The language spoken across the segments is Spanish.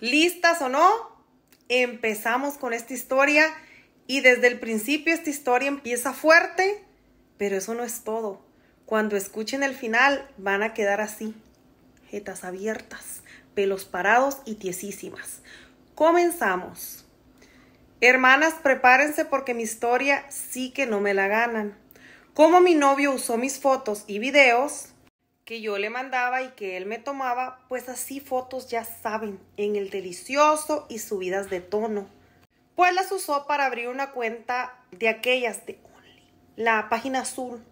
Listas o no, empezamos con esta historia y desde el principio esta historia empieza fuerte, pero eso no es todo. Cuando escuchen el final van a quedar así, jetas abiertas, pelos parados y tiesísimas. Comenzamos. Hermanas, prepárense porque mi historia sí que no me la ganan. Como mi novio usó mis fotos y videos, que yo le mandaba y que él me tomaba, pues así fotos ya saben, en el delicioso y subidas de tono. Pues las usó para abrir una cuenta de aquellas de Only, la página azul,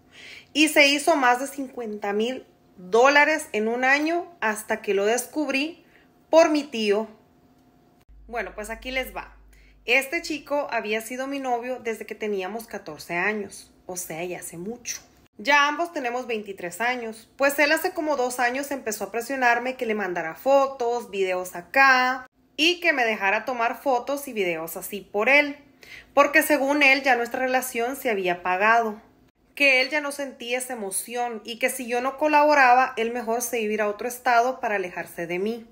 y se hizo más de 50 mil dólares en un año hasta que lo descubrí por mi tío. Bueno, pues aquí les va. Este chico había sido mi novio desde que teníamos 14 años, o sea, ya hace mucho. Ya ambos tenemos 23 años, pues él hace como dos años empezó a presionarme que le mandara fotos, videos acá y que me dejara tomar fotos y videos así por él, porque según él ya nuestra relación se había pagado, que él ya no sentía esa emoción y que si yo no colaboraba, él mejor se iba a, ir a otro estado para alejarse de mí.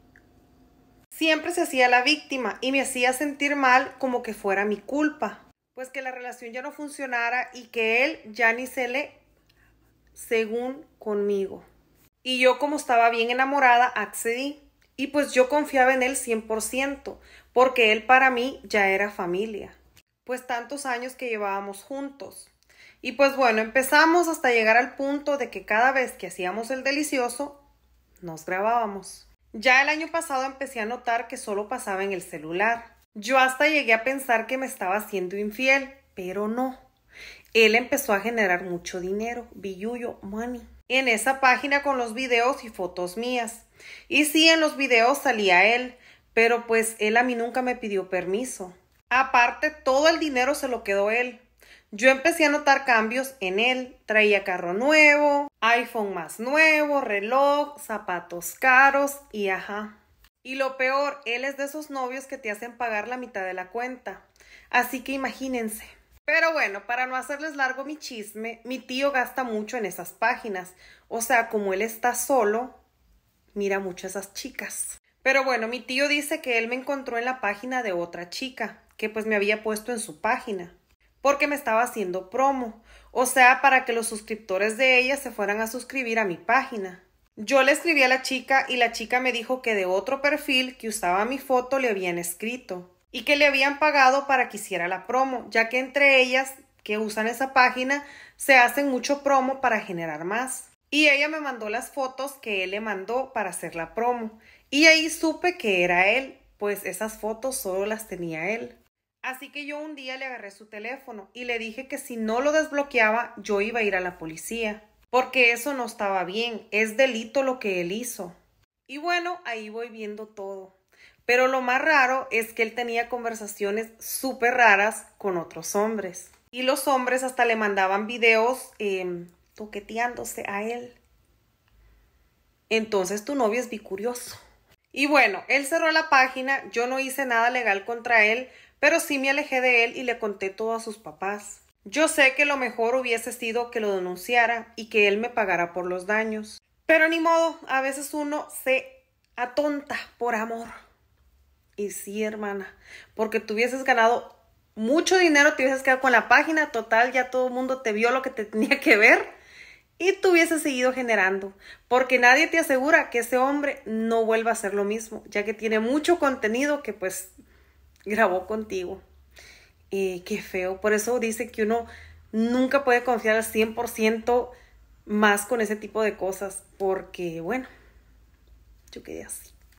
Siempre se hacía la víctima y me hacía sentir mal como que fuera mi culpa, pues que la relación ya no funcionara y que él ya ni se le según conmigo. Y yo como estaba bien enamorada, accedí. Y pues yo confiaba en él 100%, porque él para mí ya era familia. Pues tantos años que llevábamos juntos. Y pues bueno, empezamos hasta llegar al punto de que cada vez que hacíamos el delicioso, nos grabábamos. Ya el año pasado empecé a notar que solo pasaba en el celular. Yo hasta llegué a pensar que me estaba siendo infiel, pero no. Él empezó a generar mucho dinero, billuyo, money, en esa página con los videos y fotos mías. Y sí, en los videos salía él, pero pues él a mí nunca me pidió permiso. Aparte, todo el dinero se lo quedó él. Yo empecé a notar cambios en él. Traía carro nuevo, iPhone más nuevo, reloj, zapatos caros y ajá. Y lo peor, él es de esos novios que te hacen pagar la mitad de la cuenta. Así que imagínense. Pero bueno, para no hacerles largo mi chisme, mi tío gasta mucho en esas páginas. O sea, como él está solo, mira mucho a esas chicas. Pero bueno, mi tío dice que él me encontró en la página de otra chica, que pues me había puesto en su página, porque me estaba haciendo promo, o sea, para que los suscriptores de ella se fueran a suscribir a mi página. Yo le escribí a la chica y la chica me dijo que de otro perfil que usaba mi foto le habían escrito y que le habían pagado para que hiciera la promo, ya que entre ellas que usan esa página se hacen mucho promo para generar más. Y ella me mandó las fotos que él le mandó para hacer la promo. Y ahí supe que era él, pues esas fotos solo las tenía él. Así que yo un día le agarré su teléfono y le dije que si no lo desbloqueaba yo iba a ir a la policía, porque eso no estaba bien, es delito lo que él hizo. Y bueno, ahí voy viendo todo. Pero lo más raro es que él tenía conversaciones súper raras con otros hombres. Y los hombres hasta le mandaban videos eh, toqueteándose a él. Entonces tu novio es bicurioso. Y bueno, él cerró la página, yo no hice nada legal contra él, pero sí me alejé de él y le conté todo a sus papás. Yo sé que lo mejor hubiese sido que lo denunciara y que él me pagara por los daños. Pero ni modo, a veces uno se atonta por amor. Y sí, hermana, porque tú hubieses ganado mucho dinero, te hubieses quedado con la página, total, ya todo el mundo te vio lo que te tenía que ver y tú hubieses seguido generando, porque nadie te asegura que ese hombre no vuelva a hacer lo mismo, ya que tiene mucho contenido que pues grabó contigo. qué feo, por eso dice que uno nunca puede confiar al 100% más con ese tipo de cosas, porque bueno, yo quedé así.